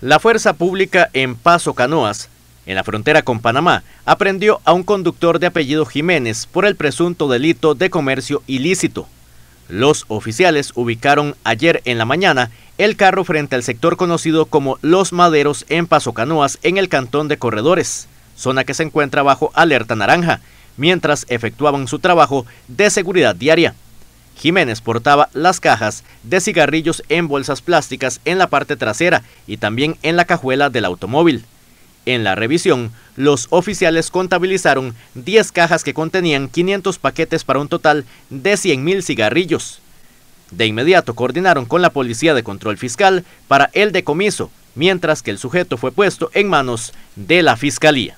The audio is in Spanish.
La fuerza pública en Paso Canoas, en la frontera con Panamá, aprendió a un conductor de apellido Jiménez por el presunto delito de comercio ilícito. Los oficiales ubicaron ayer en la mañana el carro frente al sector conocido como Los Maderos en Paso Canoas, en el cantón de Corredores, zona que se encuentra bajo alerta naranja, mientras efectuaban su trabajo de seguridad diaria. Jiménez portaba las cajas de cigarrillos en bolsas plásticas en la parte trasera y también en la cajuela del automóvil. En la revisión, los oficiales contabilizaron 10 cajas que contenían 500 paquetes para un total de 100.000 cigarrillos. De inmediato coordinaron con la Policía de Control Fiscal para el decomiso, mientras que el sujeto fue puesto en manos de la Fiscalía.